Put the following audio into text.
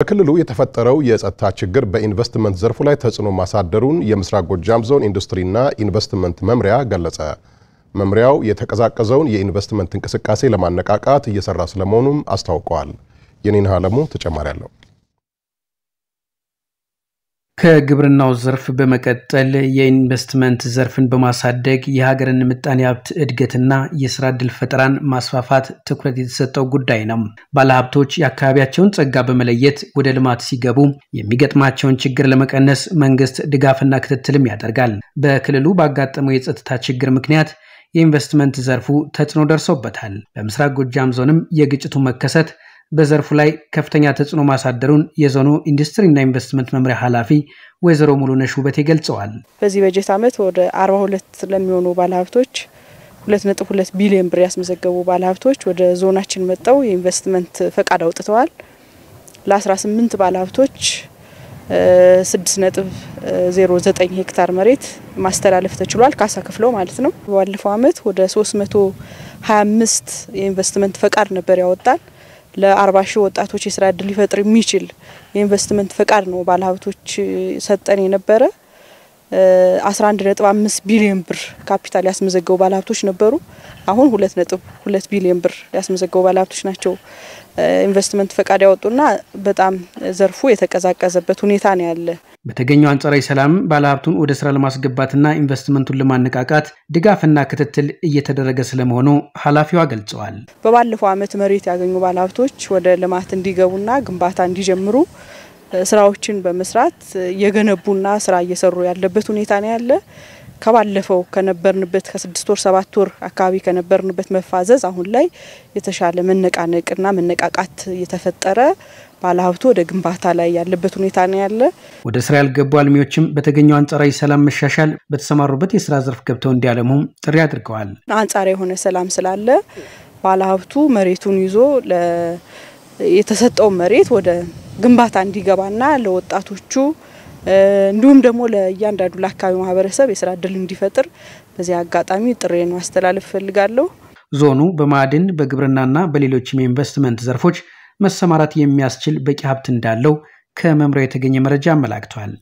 በክልሉ የተፈጠረው የጸጥታ ችግር በኢንቨስትመንት ዘርፉ ላይ ተጽዕኖ ማሳደሩን የምስራቅ ጎጃም ዞን ኢንዱስትሪና ኢንቨስትመንት መምሪያ ገለጸ። መምሪያው የተቀዛቀዘውን የኢንቨስትመንት እንቅስቃሴ ለማነቃቃት እየሰራ ስለመሆኑም አስታውቀዋል። የኔን አለሙ ተጨማሪ አለው። ከግብርናው ዘርፍ በመቀጠል የኢንቨስትመንት ዘርፍን በማሳደግ የሀገርን ምጣኔ ሀብት እድገትና የስራ እድል ፈጠራን ማስፋፋት ትኩረት የተሰጠው ጉዳይ ነው። ባለሀብቶች የአካባቢያቸውን ጸጋ በመለየት ወደ ልማት ሲገቡ የሚገጥማቸውን ችግር ለመቀነስ መንግስት ድጋፍና ክትትልም ያደርጋል። በክልሉ ባጋጠመው የጸጥታ ችግር ምክንያት የኢንቨስትመንት ዘርፉ ተጽዕኖ ደርሶበታል። በምስራቅ ጎጃም ዞንም የግጭቱ መከሰት በዘርፉ ላይ ከፍተኛ ተጽዕኖ ማሳደሩን የዞኑ ኢንዱስትሪና ኢንቨስትመንት መምሪያ ኃላፊ ወይዘሮ ሙሉነሽ ውበቴ ገልጸዋል። በዚህ በጀት ዓመት ወደ 42 ለሚሆኑ ባለሀብቶች 2.2 ቢሊዮን ብር ያስመዘገቡ ባለሀብቶች ወደ ዞናችን መጠው የኢንቨስትመንት ፈቃድ አውጥተዋል። ለ18 ባለሀብቶች 6.09 ሄክታር መሬት ማስተላለፍ ተችሏል። ካሳ ክፍለው ማለት ነው። ባለፈው ዓመት ወደ 325 የኢንቨስትመንት ፈቃድ ነበር ያወጣል። ለአርባ ሺህ ወጣቶች የስራ እድል ሊፈጥር የሚችል የኢንቨስትመንት ፈቃድ ነው ባለሀብቶች ሰጠን የነበረ። 11.5 ቢሊዮን ብር ካፒታል ያስመዘገቡ ባለሀብቶች ነበሩ። አሁን 2.2 ቢሊዮን ብር ያስመዘገቡ ባለሀብቶች ናቸው ኢንቨስትመንት ፈቃድ ያወጡና በጣም ዘርፉ የተቀዛቀዘበት ሁኔታ ነው ያለ። በተገኘው አንጻራዊ ሰላም ባለሀብቱን ወደ ስራ ለማስገባትና ኢንቨስትመንቱን ለማነቃቃት ድጋፍና ክትትል እየተደረገ ስለመሆኑ ኃላፊዋ ገልጸዋል። በባለፈው ዓመት መሬት ያገኙ ባለሀብቶች ወደ ልማት እንዲገቡና ግንባታ እንዲጀምሩ ስራዎችን በመስራት እየገነቡና ስራ እየሰሩ ያለበት ሁኔታ ነው ያለ። ከባለፈው ከነበርንበት ከስድስት ወር ሰባት ወር አካባቢ ከነበርንበት መፋዘዝ አሁን ላይ የተሻለ መነቃነቅና መነቃቃት እየተፈጠረ ባለሀብቱ ወደ ግንባታ ላይ ያለበት ሁኔታ ነው ያለ። ወደ ስራ ያልገቡ አልሚዎችም በተገኘው አንጻራዊ ሰላም መሻሻል በተሰማሩበት የስራ ዘርፍ ገብተው እንዲያለሙም ጥሪ አድርገዋል። አንጻራዊ የሆነ ሰላም ስላለ ባለሀብቱ መሬቱን ይዞ የተሰጠው መሬት ወደ ግንባታ እንዲገባና ለወጣቶቹ እንዲሁም ደግሞ ለእያንዳንዱ ለአካባቢ ማህበረሰብ የስራ እድል እንዲፈጥር በዚህ አጋጣሚ ጥሬን ማስተላለፍ ፈልጋለሁ ዞኑ በማዕድን በግብርናና በሌሎችም የኢንቨስትመንት ዘርፎች መሰማራት የሚያስችል በቂ ሀብት እንዳለው ከመምሪያው የተገኘ መረጃ አመላክቷል።